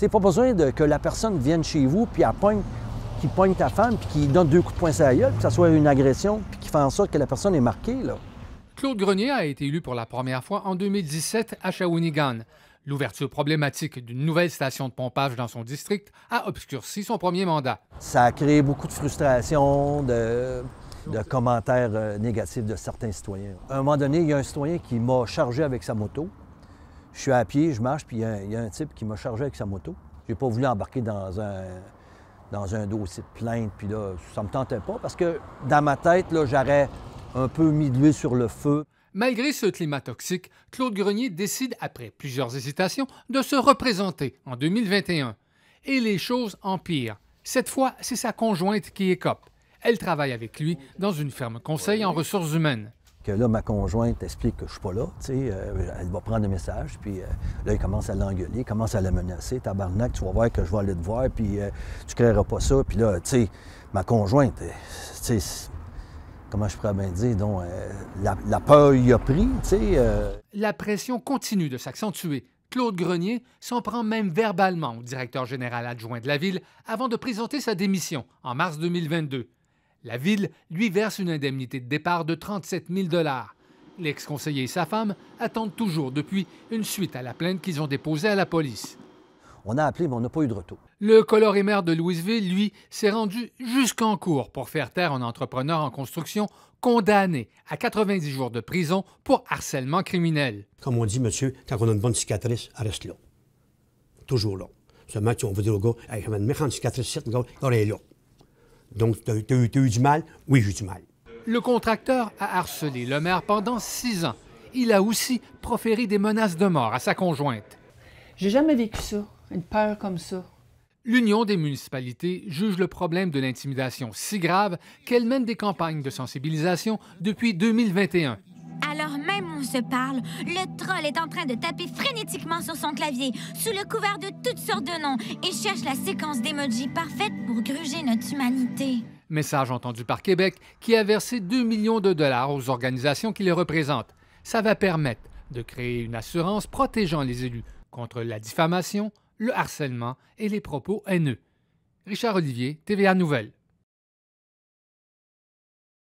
C'est pas besoin de, que la personne vienne chez vous, puis elle pogne, qui pointe ta femme, puis qui donne deux coups de poing sur la gueule, que ça soit une agression, puis qui fait en sorte que la personne est marquée, là. Claude Grenier a été élu pour la première fois en 2017 à Shawinigan. L'ouverture problématique d'une nouvelle station de pompage dans son district a obscurci son premier mandat. Ça a créé beaucoup de frustration, de, de commentaires euh, négatifs de certains citoyens. À un moment donné, il y a un citoyen qui m'a chargé avec sa moto. Je suis à pied, je marche, puis il y, a un type qui m'a chargé avec sa moto. J'ai pas voulu embarquer dans un, dans un dossier de plainte, puis là, ça me tentait pas, parce que dans ma tête, j'aurais un peu mis de l'huile sur le feu. Malgré ce climat toxique, Claude Grenier décide, après plusieurs hésitations, de se représenter en 2021. Et les choses empirent. Cette fois, c'est sa conjointe qui écope. Elle travaille avec lui dans une ferme conseil en ressources humaines que là, ma conjointe explique que je suis pas là, tu sais, euh, elle va prendre un message, puis euh, là, il commence à l'engueuler, commence à la menacer, tabarnak, tu vas voir que je vais aller te voir, puis euh, tu créeras pas ça, puis là, tu sais, ma conjointe, tu sais, comment je pourrais bien dire, la, la, peur y a pris, tu sais. La pression continue de s'accentuer. Claude Grenier s'en prend même verbalement au directeur général adjoint de la ville avant de présenter sa démission en mars 2022. La ville lui verse une indemnité de départ de 37 000 L'ex-conseiller et sa femme attendent toujours depuis une suite à la plainte qu'ils ont déposée à la police. On a appelé, mais on n'a pas eu de retour. Le maire de Louisville, lui, s'est rendu jusqu'en cours pour faire taire un entrepreneur en construction condamné à 90 jours de prison pour harcèlement criminel. Comme on dit, monsieur, quand on a une bonne cicatrice, elle reste là. Toujours là. Seulement, on veut dire au gars, a une méchante cicatrice, est là. Donc, tu as, eu du mal? Oui, j'ai eu du mal. Le contracteur a harcelé le maire pendant six ans. Il a aussi proféré des menaces de mort à sa conjointe. J'ai jamais vécu ça, une peur comme ça. L'Union des municipalités juge le problème de l'intimidation si grave qu'elle mène des campagnes de sensibilisation depuis 2021. Alors se parle, le troll est en train de taper frénétiquement sur son clavier, sous le couvert de toutes sortes de noms, et cherche la séquence d'emoji parfaite pour gruger notre humanité. Message entendu par Québec, qui a versé 2 millions de dollars aux organisations qui les représentent. Ça va permettre de créer une assurance protégeant les élus contre la diffamation, le harcèlement et les propos haineux. Richard Olivier, TVA Nouvelles.